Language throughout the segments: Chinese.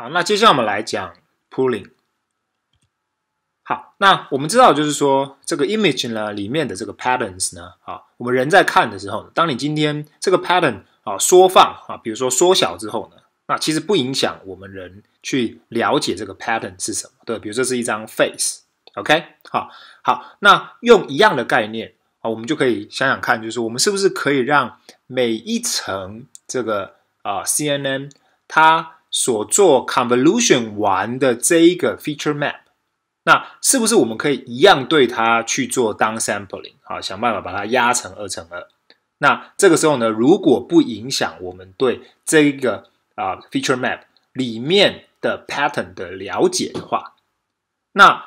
好，那接下来我们来讲 pulling。好，那我们知道就是说这个 image 呢里面的这个 patterns 呢，啊，我们人在看的时候当你今天这个 pattern 啊缩放啊，比如说缩小之后呢，那其实不影响我们人去了解这个 pattern 是什么。对，比如这是一张 face，OK？好，好，那用一样的概念啊，我们就可以想想看，就是我们是不是可以让每一层这个啊 CNN 它所做 convolution 完的这一个 feature map，那是不是我们可以一样对它去做 down sampling 啊，想办法把它压成二乘二？那这个时候呢，如果不影响我们对这一个啊 feature map 里面的 pattern 的了解的话，那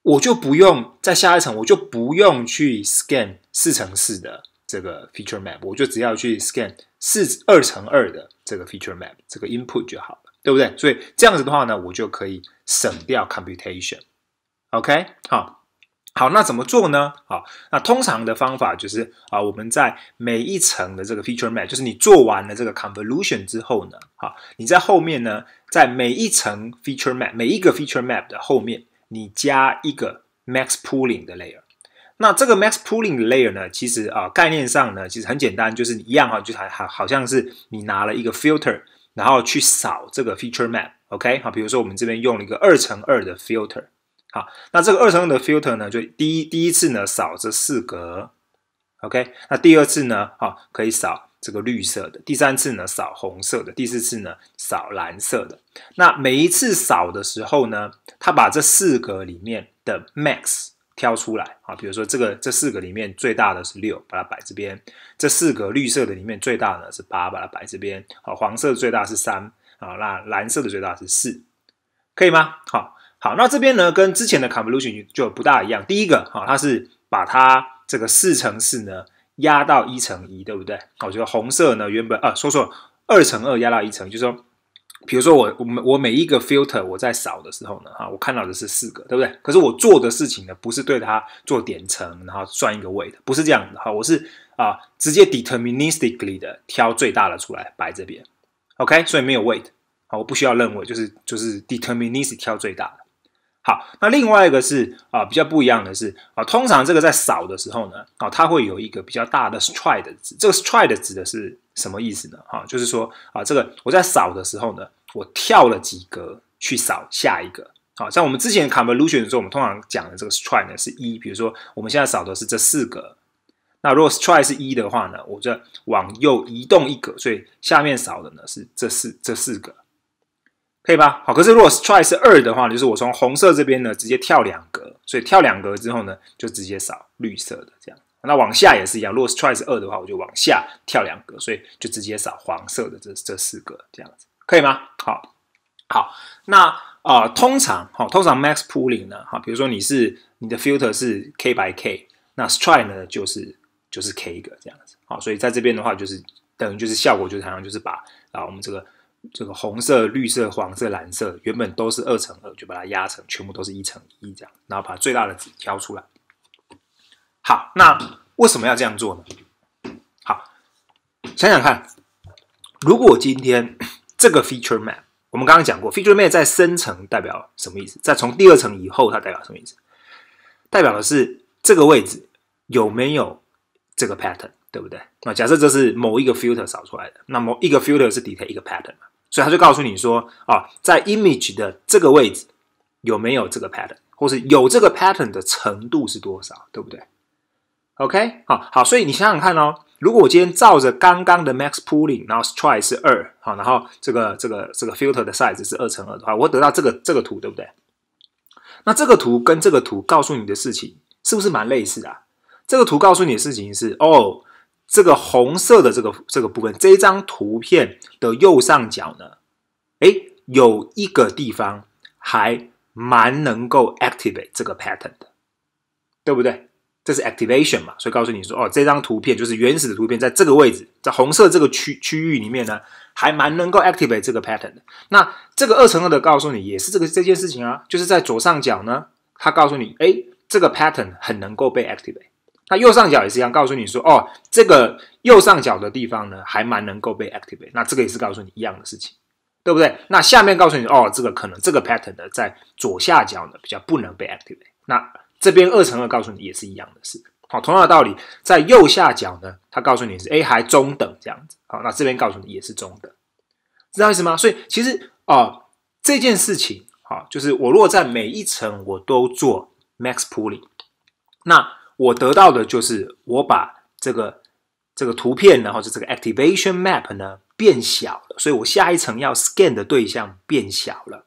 我就不用在下一层，我就不用去 scan 四乘四的这个 feature map，我就只要去 scan 四二乘二的这个 feature map 这个 input 就好。对不对？所以这样子的话呢，我就可以省掉 computation。OK，好，好，那怎么做呢？好，那通常的方法就是啊，我们在每一层的这个 feature map，就是你做完了这个 convolution 之后呢，好，你在后面呢，在每一层 feature map，每一个 feature map 的后面，你加一个 max pooling 的 layer。那这个 max pooling 的 layer 呢，其实啊，概念上呢，其实很简单，就是一样哈，就还好好像是你拿了一个 filter。然后去扫这个 feature map，OK，好，比如说我们这边用了一个二乘二的 filter，好，那这个二乘二的 filter 呢，就第一第一次呢扫这四格，OK，那第二次呢，好，可以扫这个绿色的，第三次呢扫红色的，第四次呢扫蓝色的，那每一次扫的时候呢，它把这四格里面的 max。挑出来啊，比如说这个这四个里面最大的是六，把它摆这边。这四个绿色的里面最大的是八，把它摆这边。好，黄色最大是三，啊，那蓝色的最大是四，可以吗？好，好，那这边呢跟之前的 convolution 就不大一样。第一个，好，它是把它这个四乘四呢压到一乘一，对不对？我觉得红色呢原本啊，说了，二乘二压到一乘，就是说。比如说我我我每一个 filter 我在扫的时候呢，哈，我看到的是四个，对不对？可是我做的事情呢，不是对它做点乘，然后算一个位的，不是这样的哈。我是啊，直接 deterministically 的挑最大的出来摆这边，OK？所以没有 weight，好，我不需要认为就是就是 deterministic 挑最大的。好，那另外一个是啊，比较不一样的是啊，通常这个在扫的时候呢，啊，它会有一个比较大的 s t r i e 的，这个 s t r i d 的指的是。什么意思呢？哈，就是说啊，这个我在扫的时候呢，我跳了几格去扫下一个。好，像我们之前 convolution 的时候，我们通常讲的这个 stride 是一。比如说，我们现在扫的是这四格。那如果 stride 是一的话呢，我就往右移动一格，所以下面扫的呢是这四这四个，可以吧？好，可是如果 stride 是二的话，就是我从红色这边呢直接跳两格，所以跳两格之后呢，就直接扫绿色的这样。那往下也是一样，如果是 try 是二的话，我就往下跳两格，所以就直接扫黄色的这这四个这样子，可以吗？好，好，那啊，通常哈，通常 max pooling 呢，哈，比如说你是你的 filter 是 k by k，那 s t r i k e 呢就是就是 k 一个这样子，好，所以在这边的话就是等于就是效果就是好像就是把啊我们这个这个红色、绿色、黄色、蓝色原本都是二乘二，就把它压成全部都是一乘一这样，然后把最大的值挑出来。好，那为什么要这样做呢？好，想想看，如果今天这个 feature map，我们刚刚讲过 feature map 在深层代表什么意思，在从第二层以后它代表什么意思？代表的是这个位置有没有这个 pattern，对不对？那假设这是某一个 filter 扫出来的，那某一个 filter 是 detect 一个 pattern，嘛，所以它就告诉你说啊，在 image 的这个位置有没有这个 pattern，或是有这个 pattern 的程度是多少，对不对？OK，好，好，所以你想想看哦，如果我今天照着刚刚的 max pooling，然后 t r y 是二，好，然后这个这个这个 filter 的 size 是二乘二的话，我得到这个这个图，对不对？那这个图跟这个图告诉你的事情是不是蛮类似的？这个图告诉你的事情是哦，这个红色的这个这个部分，这张图片的右上角呢，哎，有一个地方还蛮能够 activate 这个 pattern 的，对不对？这是 activation 嘛，所以告诉你说，哦，这张图片就是原始的图片，在这个位置，在红色这个区区域里面呢，还蛮能够 activate 这个 pattern 的。那这个二乘二的告诉你，也是这个这件事情啊，就是在左上角呢，它告诉你，哎，这个 pattern 很能够被 activate。那右上角也是一样，告诉你说，哦，这个右上角的地方呢，还蛮能够被 activate。那这个也是告诉你一样的事情，对不对？那下面告诉你，哦，这个可能这个 pattern 的在左下角呢，比较不能被 activate。那这边二乘二告诉你也是一样的事，好，同样的道理，在右下角呢，它告诉你是 A 还中等这样子，好，那这边告诉你也是中等，知道意思吗？所以其实啊，这件事情啊，就是我果在每一层我都做 max pooling，那我得到的就是我把这个这个图片，然后就这个 activation map 呢变小了，所以我下一层要 scan 的对象变小了，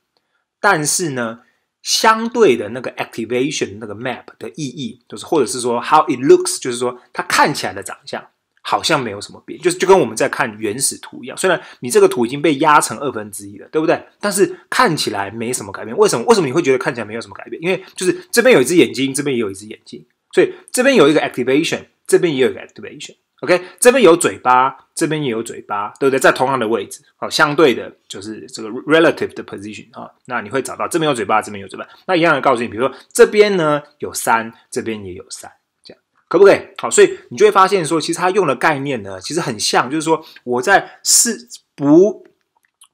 但是呢。相对的那个 activation 那个 map 的意义，就是或者是说 how it looks，就是说它看起来的长相好像没有什么变，就是就跟我们在看原始图一样。虽然你这个图已经被压成二分之一了，对不对？但是看起来没什么改变。为什么？为什么你会觉得看起来没有什么改变？因为就是这边有一只眼睛，这边也有一只眼睛，所以这边有一个 activation，这边也有一个 activation。OK，这边有嘴巴，这边也有嘴巴，对不对？在同样的位置，好，相对的就是这个 relative 的 position 啊。那你会找到这边有嘴巴，这边有嘴巴。那一样的告诉你，比如说这边呢有三，这边也有三，这样可不可以？好，所以你就会发现说，其实它用的概念呢，其实很像，就是说我在是不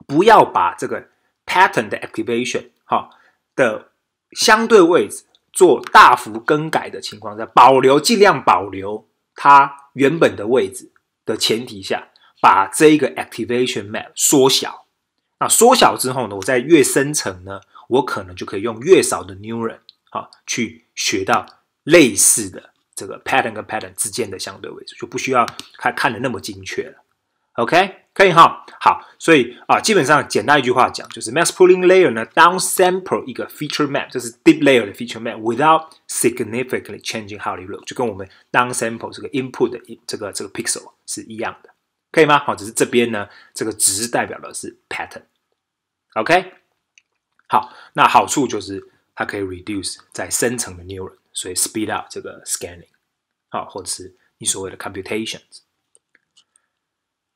不要把这个 pattern 的 activation 哈的相对位置做大幅更改的情况下，保留尽量保留。它原本的位置的前提下，把这一个 activation map 缩小。那缩小之后呢？我在越深层呢，我可能就可以用越少的 neuron 哈，去学到类似的这个 pattern 跟 pattern 之间的相对位置，就不需要看看的那么精确了。OK，可以哈，好，所以啊，基本上简单一句话讲，就是 m a s s pooling layer 呢，downsample 一个 feature map，就是 deep layer 的 feature map，without significantly changing how the y l o o k 就跟我们 downsample 这个 input 的这个这个 pixel 是一样的，可以吗？好，只是这边呢，这个值代表的是 pattern。OK，好，那好处就是它可以 reduce 在深层的 neuron，所以 speed up 这个 scanning，好，或者是你所谓的 computations。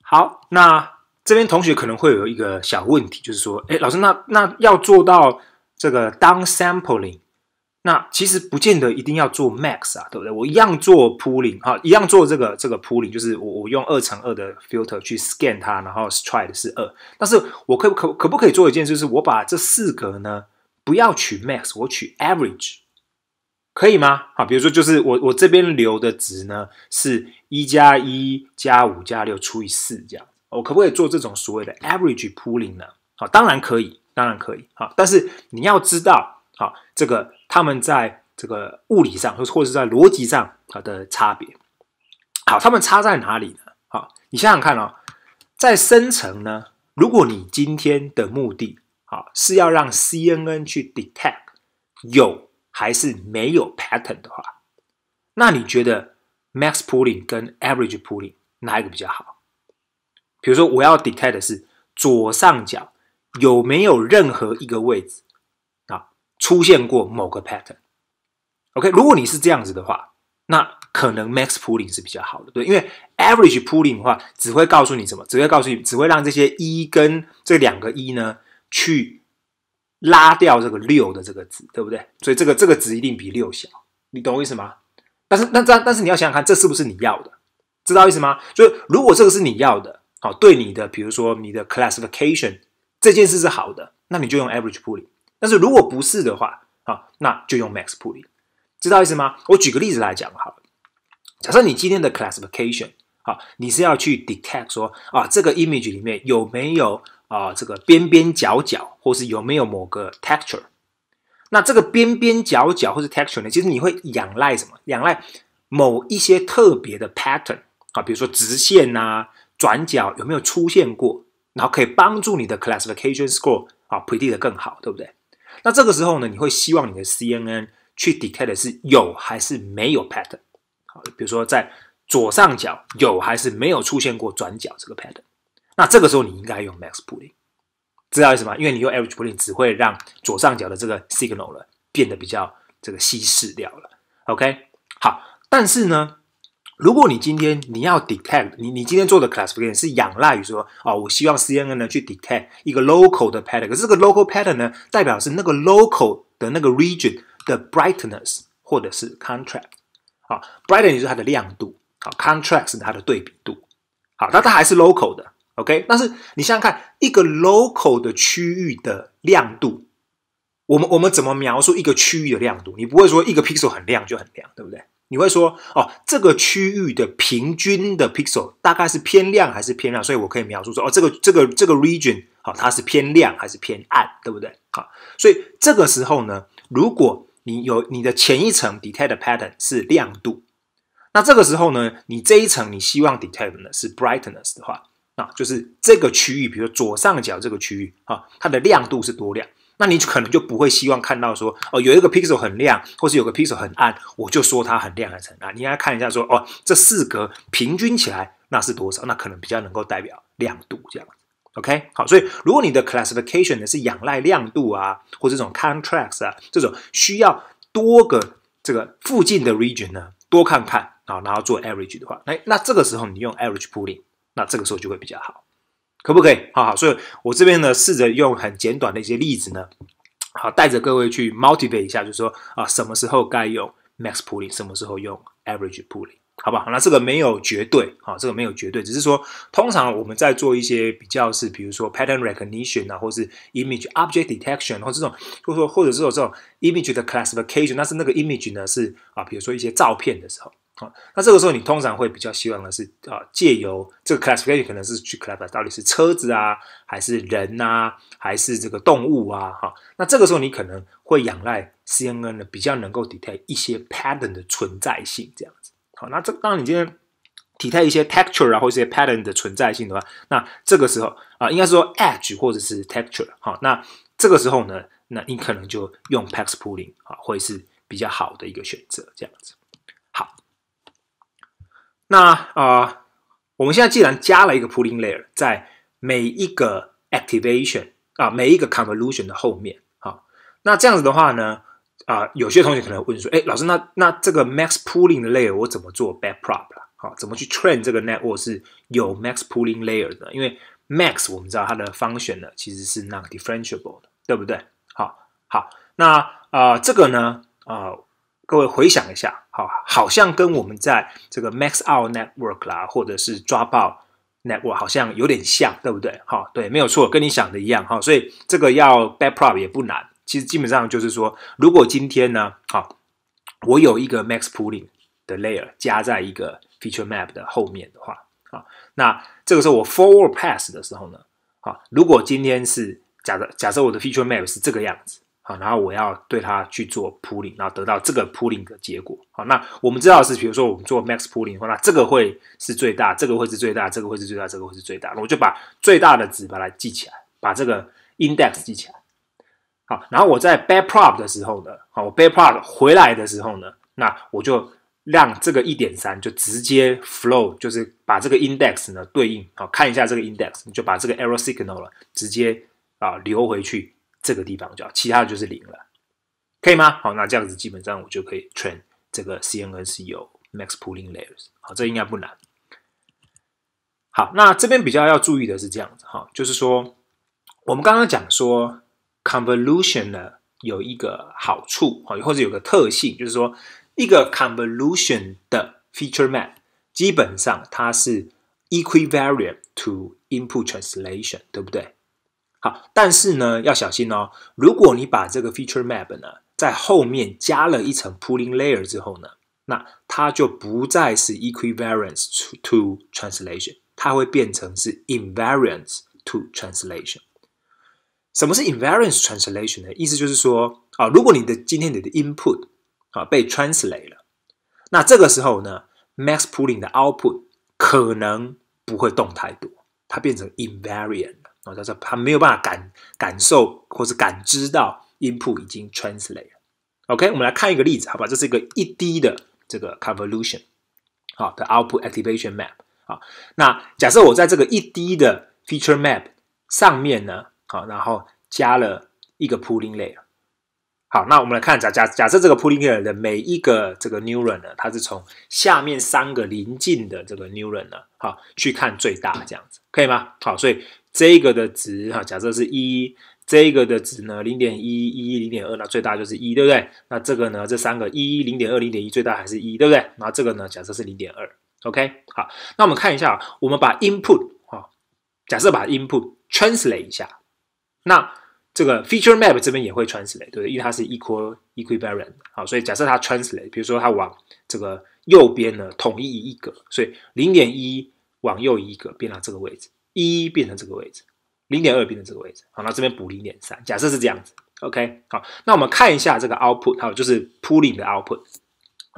好，那这边同学可能会有一个小问题，就是说，哎，老师，那那要做到这个 down sampling，那其实不见得一定要做 max 啊，对不对？我一样做 pooling，哈，一样做这个这个 pooling，就是我我用二乘二的 filter 去 scan 它，然后 stride 是二，但是我可可可不可以做一件，就是我把这四个呢，不要取 max，我取 average。可以吗？好，比如说就是我我这边留的值呢，是一加一加五加六除以四这样。我可不可以做这种所谓的 average pooling 呢？好，当然可以，当然可以。好，但是你要知道，好，这个他们在这个物理上，或或者在逻辑上的差别。好，他们差在哪里呢？好，你想想看啊，在生成呢，如果你今天的目的好是要让 CNN 去 detect 有。还是没有 pattern 的话，那你觉得 max pooling 跟 average pooling 哪一个比较好？比如说我要 detect 的是左上角有没有任何一个位置啊出现过某个 pattern？OK，如果你是这样子的话，那可能 max pooling 是比较好的，对，因为 average pooling 的话只会告诉你什么，只会告诉你，只会让这些一跟这两个一呢去。拉掉这个六的这个值，对不对？所以这个这个值一定比六小，你懂我意思吗？但是那这但是你要想想看，这是不是你要的？知道意思吗？所以如果这个是你要的，好，对你的比如说你的 classification 这件事是好的，那你就用 average pooling。但是如果不是的话，啊，那就用 max pooling。知道意思吗？我举个例子来讲好了，假设你今天的 classification 好，你是要去 detect 说啊，这个 image 里面有没有？啊，这个边边角角，或是有没有某个 texture？那这个边边角角或是 texture 呢？其实你会仰赖什么？仰赖某一些特别的 pattern 啊，比如说直线呐、转角有没有出现过，然后可以帮助你的 classification score 啊 predict 更好，对不对？那这个时候呢，你会希望你的 CNN 去 detect 是有还是没有 pattern 好，比如说在左上角有还是没有出现过转角这个 pattern？那这个时候你应该用 max pooling，知道为什么？因为你用 average pooling 只会让左上角的这个 signal 了变得比较这个稀释掉了。OK，好，但是呢，如果你今天你要 detect，你你今天做的 class p o o l i n 是仰赖于说，哦，我希望 CNN 呢去 detect 一个 local 的 pattern。这个 local pattern 呢，代表是那个 local 的那个 region 的 brightness 或者是 contrast。好，brightness 是它的亮度，好，contrast 是它的对比度。好，但它还是 local 的。OK，但是你想想看，一个 local 的区域的亮度，我们我们怎么描述一个区域的亮度？你不会说一个 pixel 很亮就很亮，对不对？你会说哦，这个区域的平均的 pixel 大概是偏亮还是偏亮？所以我可以描述说哦，这个这个这个 region 好，它是偏亮还是偏暗，对不对？好，所以这个时候呢，如果你有你的前一层 detect pattern 是亮度，那这个时候呢，你这一层你希望 detect 呢是 brightness 的话。那就是这个区域，比如说左上角这个区域啊，它的亮度是多亮？那你可能就不会希望看到说，哦，有一个 pixel 很亮，或是有个 pixel 很暗，我就说它很亮还是暗？你应该看一下说，哦，这四格平均起来那是多少？那可能比较能够代表亮度这样。OK，好，所以如果你的 classification 呢是仰赖亮度啊，或这种 contrast 啊，这种需要多个这个附近的 region 呢，多看看啊，然后做 average 的话，那那这个时候你用 average pooling。那这个时候就会比较好，可不可以？好好，所以我这边呢，试着用很简短的一些例子呢，好，带着各位去 motivate 一下，就说啊，什么时候该用 max pooling，什么时候用 average pooling，好吧？那这个没有绝对，啊，这个没有绝对，只是说，通常我们在做一些比较是，比如说 pattern recognition 啊，或是 image object detection，或这种，或者说，或者这种这种 image 的 classification，但是那个 image 呢，是啊，比如说一些照片的时候。好，那这个时候你通常会比较希望的是啊，借由这个 classification 可能是去 classify 到底是车子啊，还是人呐，还是这个动物啊，哈。那这个时候你可能会仰赖 CNN 的比较能够 detect 一些 pattern 的存在性，这样子。好，那这当然你今天 detect 一些 texture 啊，或一些 pattern 的存在性的话，那这个时候啊，应该说 edge 或者是 texture，好，那这个时候呢，那你可能就用 p a x pooling 啊，会是比较好的一个选择，这样子。那啊，我们现在既然加了一个 pooling layer，在每一个 activation 啊，每一个 convolution 的后面，好，那这样子的话呢，啊，有些同学可能问说，哎，老师，那那这个 max pooling 的 layer 我怎么做 backprop 啊？好，怎么去 train 这个 network 是有 max pooling layer 的？因为 max 我们知道它的 function 呢，其实是那个 differentiable 的，对不对？好，好，那啊，这个呢，啊，各位回想一下。好，好像跟我们在这个 max out network 啦，或者是抓爆 network 好像有点像，对不对？好，对，没有错，跟你想的一样。哦。所以这个要 backprop 也不难，其实基本上就是说，如果今天呢，好，我有一个 max pooling 的 layer 加在一个 feature map 的后面的话，啊，那这个时候我 forward pass 的时候呢，啊，如果今天是假设假设我的 feature map 是这个样子。好，然后我要对它去做 pooling，然后得到这个 pooling 的结果。好，那我们知道是，比如说我们做 max pooling 话，那这个会是最大，这个会是最大，这个会是最大，这个会是最大。那我就把最大的值把它记起来，把这个 index 记起来。好，然后我在 bad prop 的时候呢，好，我 bad prop 回来的时候呢，那我就让这个一点三就直接 flow，就是把这个 index 呢对应，好，看一下这个 index，你就把这个 error signal 了，直接啊流回去。这个地方叫，其他的就是零了，可以吗？好，那这样子基本上我就可以 train 这个 CNN 是有 max pooling layers，好，这应该不难。好，那这边比较要注意的是这样子哈，就是说我们刚刚讲说 convolution 呢有一个好处啊，或者有个特性，就是说一个 convolution 的 feature map 基本上它是 equivalent to input translation，对不对？好，但是呢，要小心哦。如果你把这个 feature map 呢，在后面加了一层 pooling layer 之后呢，那它就不再是 equivariance to translation，它会变成是 invariance to translation。什么是 invariance translation 呢？意思就是说，啊，如果你的今天你的 input 啊被 translate 了，那这个时候呢，max pooling 的 output 可能不会动太多，它变成 invariant。啊，他说他没有办法感感受或是感知到音谱已经 t r a n s l a t e 了。OK，我们来看一个例子，好吧？这是一个一 D 的这个 convolution，好，的 output activation map 好，那假设我在这个一 D 的 feature map 上面呢，好，然后加了一个 pooling layer。好，那我们来看假假假设这个 pooling layer 的每一个这个 neuron 呢，它是从下面三个邻近的这个 neuron 呢，好，去看最大这样子，可以吗？好，所以。这个的值哈，假设是一，这个的值呢，零点一，一，零点二，那最大就是一，对不对？那这个呢，这三个一，一，零点二，零点一，最大还是一，对不对？那这个呢，假设是零点二，OK，好，那我们看一下，我们把 input 哈，假设把 input translate 一下，那这个 feature map 这边也会 translate，对不对？因为它是 equal equivalent 啊，所以假设它 translate，比如说它往这个右边呢，统一一格，所以零点一往右一格，变到这个位置。一变成这个位置，零点二变成这个位置，好，那这边补零点三，假设是这样子，OK，好，那我们看一下这个 output，还有就是 pulling 的 output，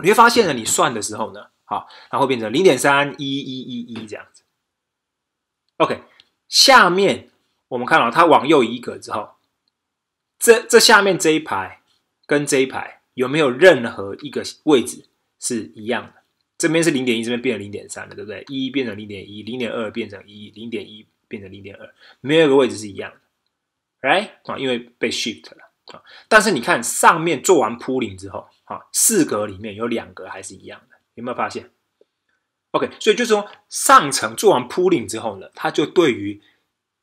你会发现呢，你算的时候呢，好，它会变成零点三一一一一这样子，OK，下面我们看到它往右移格之后，这这下面这一排跟这一排有没有任何一个位置是一样的？这边是零点一，这边变成零点三了，对不对？一变成零点一，零点二变成一，零点一变成零点二，没有一个位置是一样的，right 啊？因为被 shift 了啊。但是你看上面做完 pooling 之后啊，四格里面有两个还是一样的，有没有发现？OK，所以就是说上层做完 pooling 之后呢，它就对于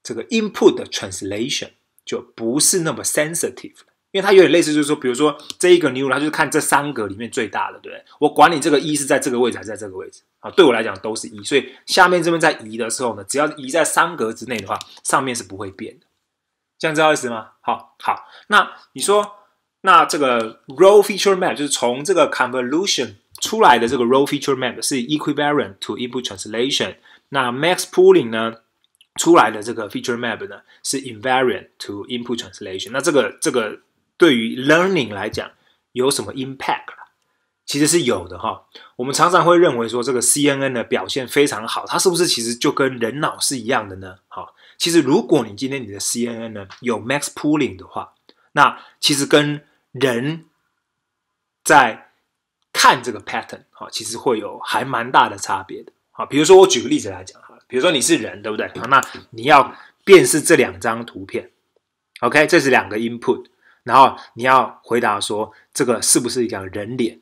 这个 input 的 translation 就不是那么 sensitive 了。因为它有点类似，就是说，比如说这一个 new，它就是看这三格里面最大的，对不对？我管你这个一是在这个位置还是在这个位置啊，对我来讲都是一。所以下面这边在移的时候呢，只要移在三格之内的话，上面是不会变的，这样知道意思吗？好，好，那你说，那这个 raw feature map 就是从这个 convolution 出来的这个 raw feature map 是 equivalent to input translation。那 max pooling 呢出来的这个 feature map 呢是 invariant to input translation。那这个这个对于 learning 来讲，有什么 impact 啦？其实是有的哈。我们常常会认为说，这个 CNN 的表现非常好，它是不是其实就跟人脑是一样的呢？哈，其实如果你今天你的 CNN 呢有 max pooling 的话，那其实跟人在看这个 pattern 哈，其实会有还蛮大的差别的。好，比如说我举个例子来讲哈，比如说你是人对不对？那你要辨识这两张图片，OK，这是两个 input。然后你要回答说这个是不是一张人脸？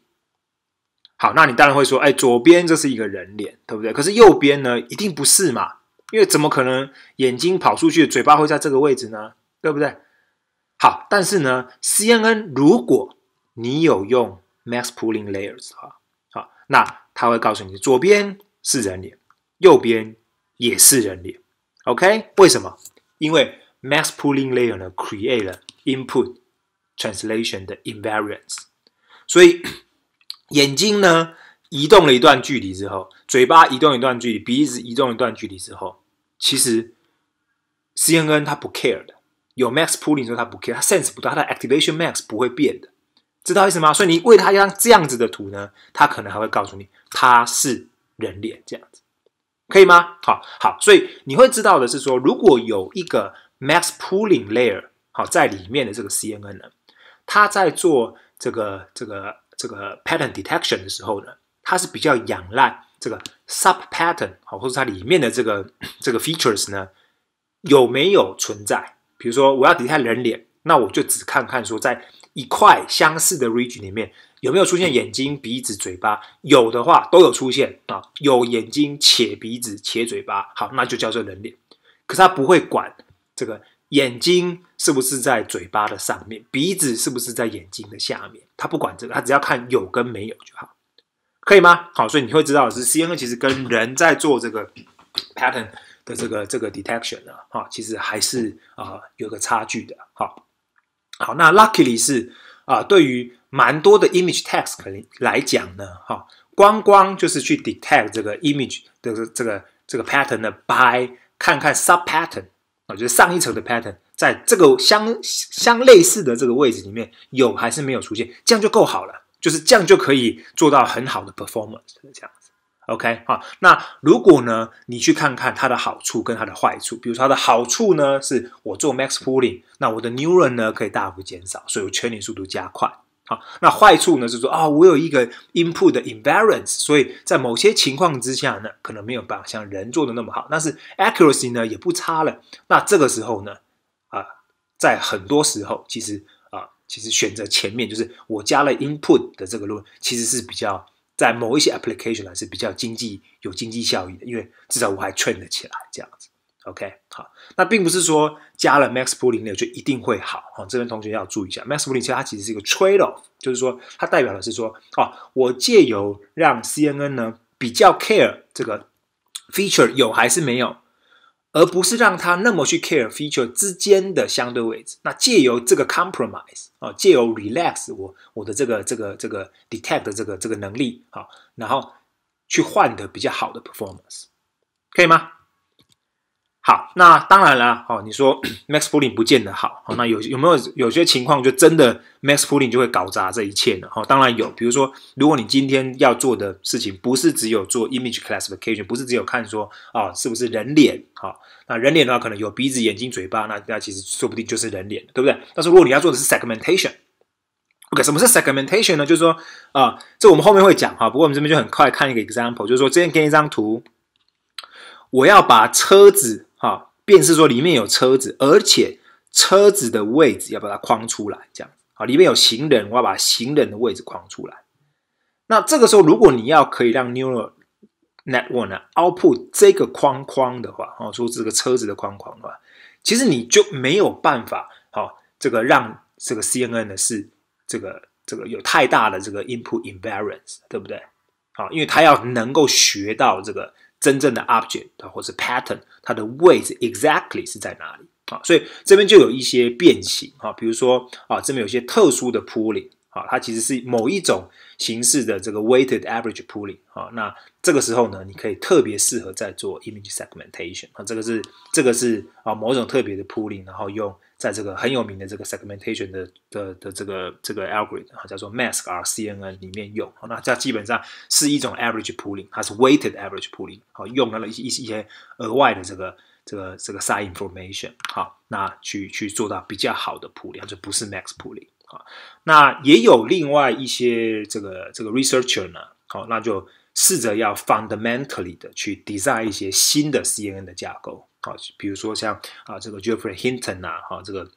好，那你当然会说，哎，左边这是一个人脸，对不对？可是右边呢，一定不是嘛，因为怎么可能眼睛跑出去，嘴巴会在这个位置呢？对不对？好，但是呢，CNN，如果你有用 max pooling layers 的话，好，那他会告诉你左边是人脸，右边也是人脸。OK，为什么？因为 max pooling layer 呢 c r e a t e input。Translation 的 invariance，所以眼睛呢移动了一段距离之后，嘴巴移动一段距离，鼻子移动一段距离之后，其实 CNN 它不 care 的。有 max pooling 之时候，它不 care，它 sense 不到它的 activation max 不会变的，知道意思吗？所以你喂它一张这样子的图呢，它可能还会告诉你它是人脸这样子，可以吗？好好，所以你会知道的是说，如果有一个 max pooling layer 好在里面的这个 CNN 呢。它在做这个这个这个 pattern detection 的时候呢，它是比较仰赖这个 sub pattern 好，或者它里面的这个 这个 features 呢有没有存在？比如说我要 detect 人脸，那我就只看看说在一块相似的 region 里面有没有出现眼睛、鼻子、嘴巴，有的话都有出现啊，有眼睛且鼻子且嘴巴，好，那就叫做人脸。可是它不会管这个眼睛。是不是在嘴巴的上面？鼻子是不是在眼睛的下面？他不管这个，他只要看有跟没有就好，可以吗？好，所以你会知道的是，CNN 其实跟人在做这个 pattern 的这个这个 detection 呢，哈，其实还是啊有个差距的。哈。好，那 luckily 是啊，对于蛮多的 image task 可能来讲呢，哈，光光就是去 detect 这个 image 的这个这个这个 pattern 的 by 看看 sub pattern，啊，就是上一层的 pattern。在这个相相类似的这个位置里面，有还是没有出现，这样就够好了。就是这样就可以做到很好的 performance，这样子。OK 好，那如果呢，你去看看它的好处跟它的坏处。比如说它的好处呢，是我做 max pooling，那我的 neuron 呢可以大幅减少，所以 training 速度加快。好，那坏处呢，就是说啊，我有一个 input 的 imbalance，所以在某些情况之下呢，可能没有办法像人做的那么好。但是 accuracy 呢也不差了。那这个时候呢？在很多时候，其实啊，其实选择前面就是我加了 input 的这个路，其实是比较在某一些 application 啊是比较经济有经济效益的，因为至少我还 train 起来这样子。OK，好，那并不是说加了 max pooling 就一定会好哦。这边同学要注意一下，max pooling 其实它其实是一个 tradeoff，就是说它代表的是说，哦，我借由让 CNN 呢比较 care 这个 feature 有还是没有。而不是让他那么去 care feature 之间的相对位置，那借由这个 compromise 啊，借由 relax 我我的这个这个这个 detect 这个这个能力啊，然后去换的比较好的 performance，可以吗？那当然了，哦，你说 max pooling 不见得好，那有有没有有些情况就真的 max pooling 就会搞砸这一切呢？哦，当然有，比如说，如果你今天要做的事情不是只有做 image classification，不是只有看说啊是不是人脸，哦，那人脸的话可能有鼻子、眼睛、嘴巴，那那其实说不定就是人脸，对不对？但是如果你要做的是 segmentation，OK，什么是 segmentation 呢？就是说啊，这我们后面会讲哈，不过我们这边就很快看一个 example，就是说，这边给一张图，我要把车子。啊，便是说里面有车子，而且车子的位置要把它框出来，这样。啊，里面有行人，我要把行人的位置框出来。那这个时候，如果你要可以让 neural network 呢 output 这个框框的话，哦，说这个车子的框框的话，其实你就没有办法，好，这个让这个 CNN 呢是这个这个有太大的这个 input i n v a r i a n c e 对不对？啊，因为它要能够学到这个。真正的 object 或者 pattern，它的位置 exactly 是在哪里啊？所以这边就有一些变形啊，比如说啊，这边有些特殊的 p o o l i n g 啊，它其实是某一种形式的这个 weighted average pooling 啊，那这个时候呢，你可以特别适合在做 image segmentation 啊，这个是这个是啊某种特别的 pooling，然后用在这个很有名的这个 segmentation 的的的这个这个 algorithm 啊，叫做 mask RCNN 里面用，那这基本上是一种 average pooling，它是 weighted average pooling 好，用到了一些一些额外的这个这个这个 side information 好，那去去做到比较好的 pooling，就不是 max pooling。啊。那也有另外一些这个这个 researcher 呢，好，那就试着要 fundamentally 的去 design 一些新的 CNN 的架构，好，比如说像啊这个 j e f f r e y Hinton 啊，哈，这个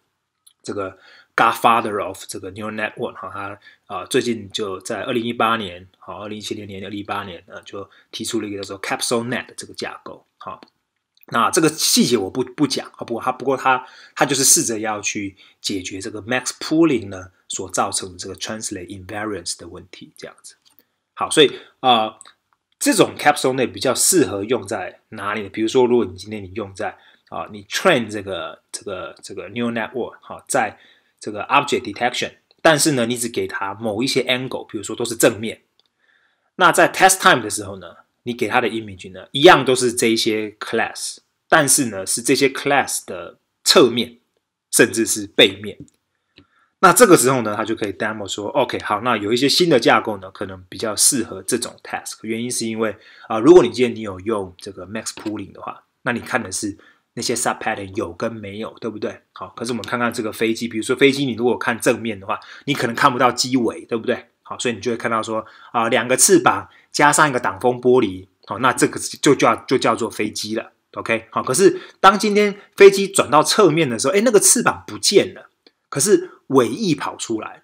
这个 Godfather of 这个 Neural Network，哈，他啊最近就在二零一八年，好，二零一七年、二零一八年啊，就提出了一个叫做 Capsule Net 这个架构，好。那这个细节我不不讲啊，不过他不过他他就是试着要去解决这个 max pooling 呢所造成的这个 t r a n s l a t e invariance 的问题，这样子。好，所以啊，这种 capsule n 比较适合用在哪里呢？比如说，如果你今天你用在啊，你 train 这个这个这个 neural network，好，在这个 object detection，但是呢，你只给它某一些 angle，比如说都是正面。那在 test time 的时候呢？你给他的 image 呢，一样都是这些 class，但是呢是这些 class 的侧面，甚至是背面。那这个时候呢，他就可以 demo 说，OK，好，那有一些新的架构呢，可能比较适合这种 task。原因是因为啊，如果你今天你有用这个 max pooling 的话，那你看的是那些 subpattern 有跟没有，对不对？好，可是我们看看这个飞机，比如说飞机，你如果看正面的话，你可能看不到机尾，对不对？好，所以你就会看到说啊，两个翅膀。加上一个挡风玻璃，好，那这个就叫就叫做飞机了。OK，好。可是当今天飞机转到侧面的时候，哎，那个翅膀不见了，可是尾翼跑出来了。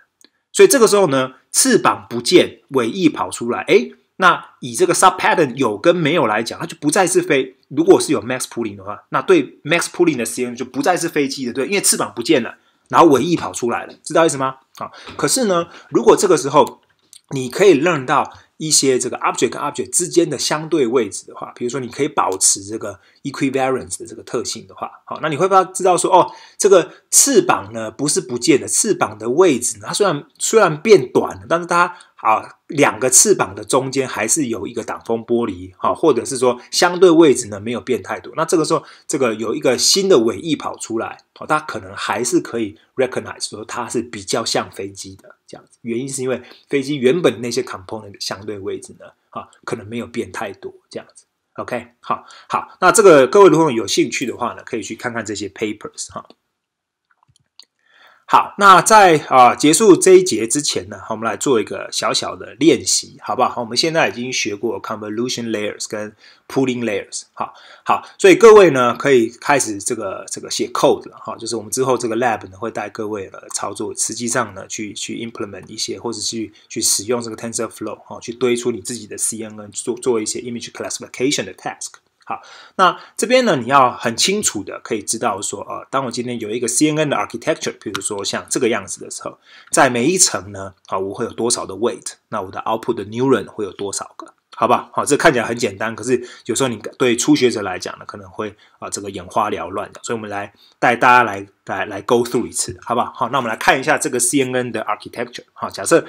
所以这个时候呢，翅膀不见，尾翼跑出来，哎，那以这个 subpattern 有跟没有来讲，它就不再是飞。如果是有 max pulling 的话，那对 max pulling 的 CM 就不再是飞机的，对，因为翅膀不见了，然后尾翼跑出来了，知道意思吗？好。可是呢，如果这个时候你可以认到。一些这个 object 跟 object 之间的相对位置的话，比如说你可以保持这个 equivalence 的这个特性的话，好，那你会不要知道说，哦，这个翅膀呢不是不见了，翅膀的位置呢，它虽然虽然变短了，但是它啊两个翅膀的中间还是有一个挡风玻璃，好，或者是说相对位置呢没有变太多，那这个时候这个有一个新的尾翼跑出来，好，它可能还是可以 recognize 说它是比较像飞机的。这样子，原因是因为飞机原本那些 component 相对位置呢，哈，可能没有变太多，这样子，OK，好，好，那这个各位如果有兴趣的话呢，可以去看看这些 papers，哈。好，那在啊结束这一节之前呢，好，我们来做一个小小的练习，好不好？好，我们现在已经学过 convolution layers 跟 pooling layers，哈，好，所以各位呢可以开始这个这个写 code，了，哈，就是我们之后这个 lab 呢会带各位的操作，实际上呢去去 implement 一些，或者去去使用这个 TensorFlow，哈，去堆出你自己的 CNN 做做一些 image classification 的 task。好，那这边呢，你要很清楚的可以知道说，呃，当我今天有一个 CNN 的 architecture，比如说像这个样子的时候，在每一层呢，啊，我会有多少的 weight？那我的 output 的 neuron 会有多少个？好吧，好，这看起来很简单，可是有时候你对初学者来讲呢，可能会啊这个眼花缭乱，的，所以我们来带大家来来来 go through 一次，好不好？好，那我们来看一下这个 CNN 的 architecture。好，假设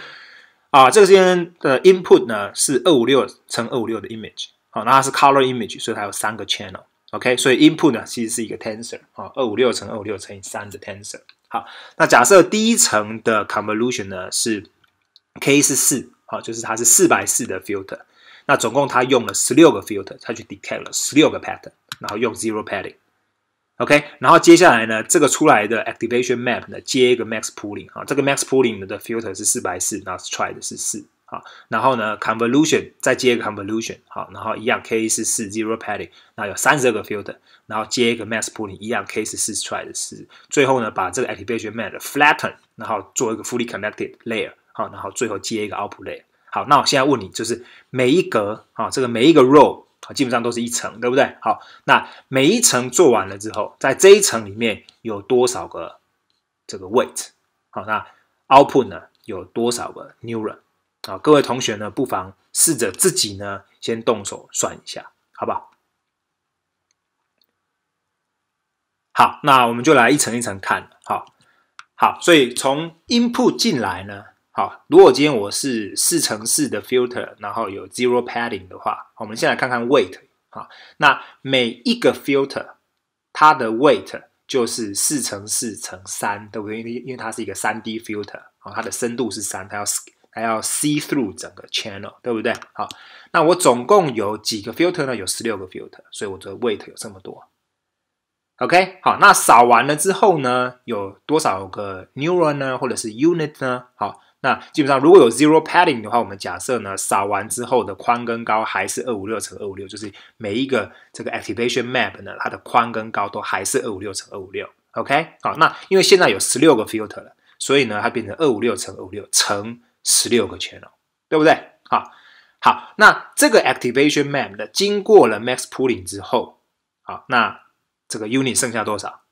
啊，这个 CNN 的 input 呢是二五六乘二五六的 image。好，那它是 color image，所以它有三个 channel。OK，所以 input 呢其实是一个 tensor，啊，二五六乘二五六乘以三的 tensor。好，那假设第一层的 convolution 呢是 k 是四，好，就是它是四百四的 filter。那总共它用了十六个 filter，它去 detect 了十六个 pattern，然后用 zero padding。OK，然后接下来呢，这个出来的 activation map 呢接一个 max pooling，啊，这个 max pooling 的 filter 是四百四，然后 t r y 的是四。好，然后呢，convolution 再接一个 convolution，好，然后一样，k 是四，zero padding，那有三十个 filter，然后接一个 m a s s pooling，一样 k 是四出来的是，最后呢，把这个 activation map flatten，然后做一个 fully connected layer，好，然后最后接一个 output layer。好，那我现在问你，就是每一格，啊，这个每一个 row，啊，基本上都是一层，对不对？好，那每一层做完了之后，在这一层里面有多少个这个 weight？好，那 output 呢，有多少个 neuron？好，各位同学呢，不妨试着自己呢先动手算一下，好不好？好，那我们就来一层一层看，好，好，所以从 input 进来呢，好，如果今天我是四乘四的 filter，然后有 zero padding 的话，我们先来看看 weight，好，那每一个 filter 它的 weight 就是四乘四乘三，对不对？因因为它是一个三 D filter，好，它的深度是三，它要。还要 see through 整个 channel 对不对？好，那我总共有几个 filter 呢？有十六个 filter，所以我的 weight 有这么多。OK，好，那扫完了之后呢，有多少个 neuron 呢？或者是 unit 呢？好，那基本上如果有 zero padding 的话，我们假设呢，扫完之后的宽跟高还是二五六乘二五六，就是每一个这个 activation map 呢，它的宽跟高都还是二五六乘二五六。OK，好，那因为现在有十六个 filter 了，所以呢，它变成二五六乘二五六乘十六个 e 了，对不对？好，好，那这个 activation map 的经过了 max pooling 之后，好，那这个 unit 剩下多少？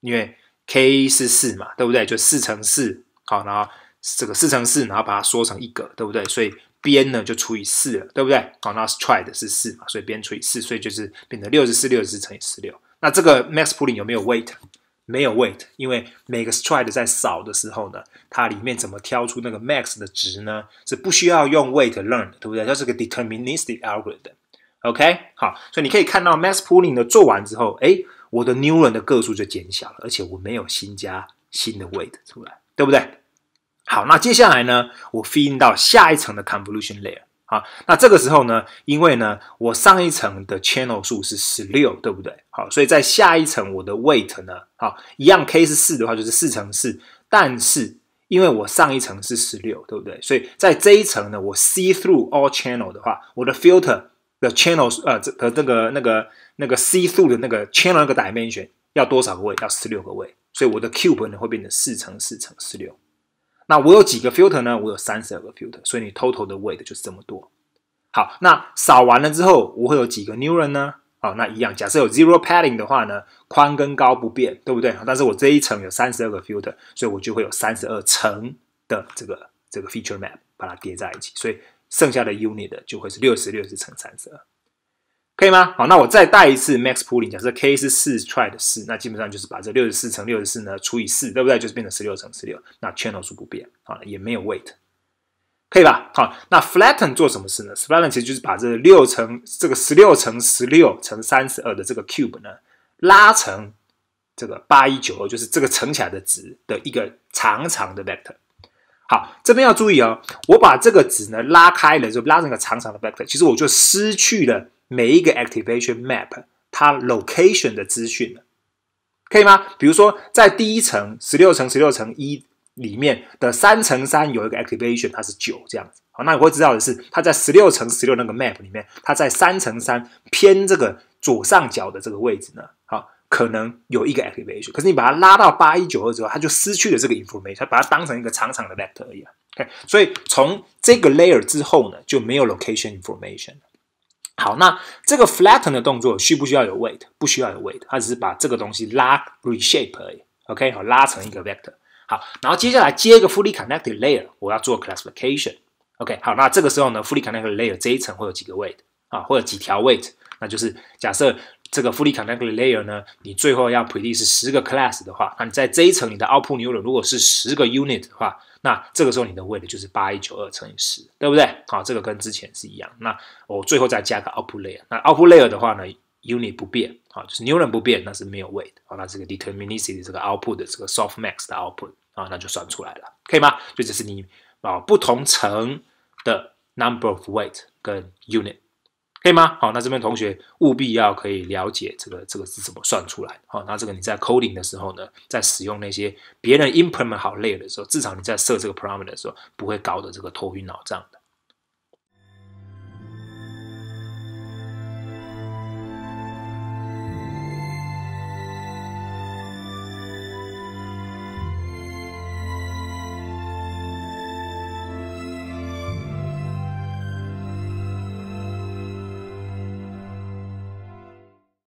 因为 k 是四嘛，对不对？就四乘四，好，然后这个四乘四，然后把它缩成一个，对不对？所以边呢就除以四了，对不对？好，那 stride 是四嘛，所以边除以四，所以就是变成六十四，六十四乘以十六。那这个 max pooling 有没有 weight？没有 weight，因为每个 stride 在扫的时候呢，它里面怎么挑出那个 max 的值呢？是不需要用 weight l e a r n 的，对不对？它是个 deterministic algorithm。OK，好，所以你可以看到 max pooling 呢做完之后，哎，我的 neuron 的个数就减小了，而且我没有新加新的 weight 出来，对不对？好，那接下来呢，我 feed 到下一层的 convolution layer。啊，那这个时候呢，因为呢，我上一层的 channel 数是十六，对不对？好，所以在下一层我的 weight 呢，好，一样 k 是四的话，就是四乘四。但是因为我上一层是十六，对不对？所以在这一层呢，我 see through all channel 的话，我的 filter 的 channel 呃和这个那个那个 see through 的那个 channel 那个 dimension 要多少个位？要十六个位。所以我的 cube 呢会变成四乘四乘十六。那我有几个 filter 呢？我有三十二个 filter，所以你 total 的 weight 就是这么多。好，那扫完了之后，我会有几个 neuron 呢？好，那一样，假设有 zero padding 的话呢，宽跟高不变，对不对？但是我这一层有三十二个 filter，所以我就会有三十二层的这个这个 feature map 把它叠在一起，所以剩下的 unit 就会是六十六十乘三十二。可以吗？好，那我再带一次 max pooling。假设 k 是四 t r y 的四，那基本上就是把这六十四乘六十四呢除以四，对不对？就是变成十六乘十六。那 channel 数不变啊，也没有 weight，可以吧？好，那 flatten 做什么事呢？flatten 其实就是把这六乘这个十六乘十六乘三十二的这个 cube 呢拉成这个八一九二，就是这个乘起来的值的一个长长的 vector。好，这边要注意哦，我把这个值呢拉开了，就拉成个长长的 vector，其实我就失去了。每一个 activation map，它 location 的资讯，可以吗？比如说，在第一层十六层十六层一里面的三乘三有一个 activation，它是九这样子。好，那你会知道的是，它在十六乘十六那个 map 里面，它在三乘三偏这个左上角的这个位置呢，好，可能有一个 activation。可是你把它拉到八一九二之后，它就失去了这个 information，它把它当成一个长长的 net 而已了。所以从这个 layer 之后呢，就没有 location information 了。好，那这个 flatten 的动作需不需要有 weight？不需要有 weight，它只是把这个东西拉 reshape 而已。OK，好，拉成一个 vector。好，然后接下来接一个 fully connected layer，我要做 classification。OK，好，那这个时候呢，fully connected layer 这一层会有几个 weight？啊，或者几条 weight？那就是假设这个 fully connected layer 呢，你最后要 predict 是十个 class 的话，那你在这一层你的 output neuron 如果是十个 unit 的话。那这个时候你的 weight 就是八一九二乘以十，对不对？好，这个跟之前是一样。那我最后再加个 output layer。那 output layer 的话呢，unit 不变啊，就是 neuron 不变，那是没有 weight。啊，那这个 deterministic 这个 output 的这个 soft max 的 output，啊，那就算出来了，可以吗？就只是你啊不同层的 number of weight 跟 unit。对吗？好，那这边同学务必要可以了解这个这个是怎么算出来。好，那这个你在 coding 的时候呢，在使用那些别人 implement 好类的时候，至少你在设这个 problem 的时候不会搞得这个头晕脑胀的。